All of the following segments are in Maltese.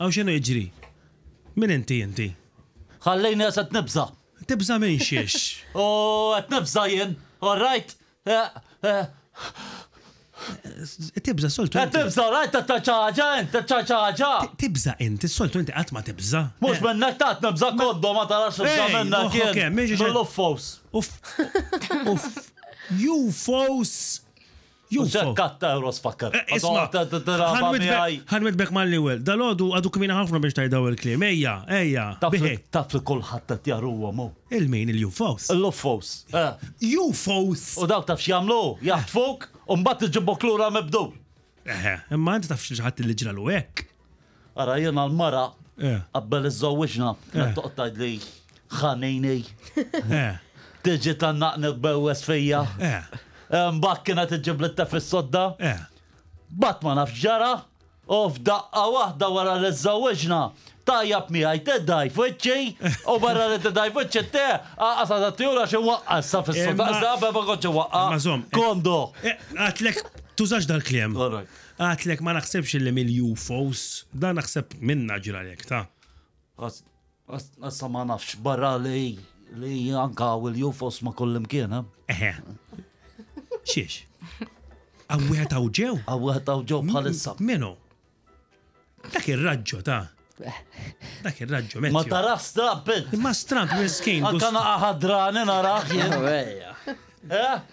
Għaw xenu jġri? Min inti inti? Ħallejni għasat nibza. Tibza minn xiex. O, għat nibza jien. All right. Eh, eh. Tibza soltu. Eh, tibza, right, ta' ċaċaġa, ta' ċaċaġa. Tibza inti, soltu inti għatma tibza. Mux menna ta' nibza koddo ma tarax nibza menna kien. Uff. Uff. UFOs. Ġakkatta Euros fakkar. Ħanwet bek mal l-ewel. Dal-ħodu għadu kmina ħafna biex tajdaw il-klim. Ejja, ejja. Tafli kullħat ta' tjarru għamu. Il-min il-UFOs. L-UFOs. Eh. UFOs. U daw taf xjamlu, jaħt eh. fuq, un-bat iġibbok l-ura mebdu. Eh, imma għanti taf xieġħat il-ġra l-wek. Ara jena l-mara, għabbel iż-żawġna, toqtajd li ħanejni. Tiġi tan naqnek bewes fija. Mbakkina t-ġiblitta fis-sodda. Eh. Bat ma nafx ġara, u f'daqqa waħda wara li żawġna tajab mi għaj teddaj fuċċi, u barra li teddaj fuċċi te, għasa ta' tjura xe waqqas sa' fil-sodda, għazda eh, għabba għoċa waqqa. Eh, Kondo. Għatlek, tużax dal-klem. Għatlek ma naħsebx li mill-UFOs, da naħseb minna ġiralek, ta' Assa ma nafx barra li li anka u l-UFOs ma kollim kiena. Xiex. Għawwiħa taw ġew? Għawwiħa taw ġew bħalissa. Minu. Dak ir-raġġo ta' Dak ir-raġġo Ma tara stramp. Ma stramp miskin. Għakana għadrani naraħ jien. Oh, eh?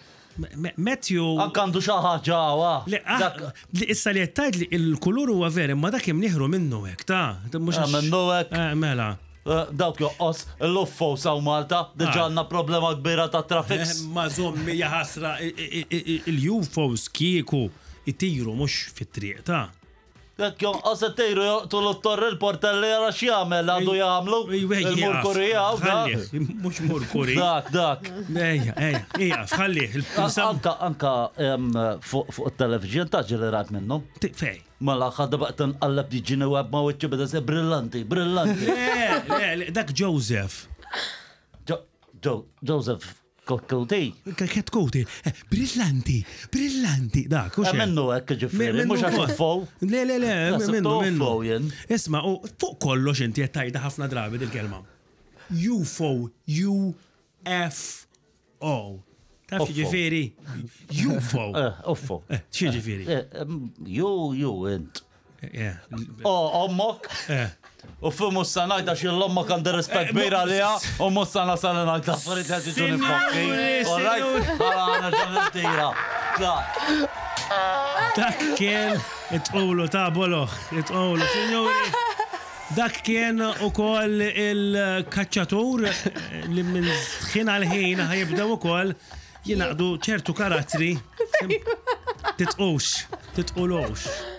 Matthew. Għakandu xaħġa ġawa. Ah, issa li jattajt li il-kulur huwa veri, ma dak imniħru minnu hekk ta' ah, eh, Mela. Eh, dawk joqqos, l uffu saw Malta, diġanna ah. problema kbira ta' traffic. Eh, ma zommi jaħasra il-UFOs kieku it-tiru mux fit-triq ta' Dak jom għasetejru joqtu l-ottor il-portelli għara xjamel għadu jgħamlu. Il-murkurija għaw Mux murkuri. Dak, dak. Eja, eja, eja, fħalli. Anka, anka fuq il-televizjon taġġi li rajt minnu. Fej. Mala ħadda baqtan għallab di ġinu għab ma wicċu bada se brillanti, brillanti. Le, dak Joseph. Joseph. Kokkoti. Kokkoti. Brillanti, brillanti. Da, kux. Eh, minnu ekk ġifiri, mux għax fow. Le, le, le, minnu, minnu. Isma, u fuq kollu xinti jettajda ħafna drabi dil-kelma. UFO, UFO. Taf ġifiri? UFO. UFO. ċi ġifiri? U, eh, eh, u, int. Oh, ommok? Oh, u oh, fu mussana jta xil l-ommok għand rispet eh, bira liha, u oh, mussana sana najta farid għazi ġuni fokki. Orrajt, għana ġuni Dak kien it-qulu ta' boloħ, it-qulu. Signori, dak kien u koll il-kacċatur li minn sħin għal-ħin ħajibdew u koll jinaqdu ċertu karatri. Titqux, titqulux.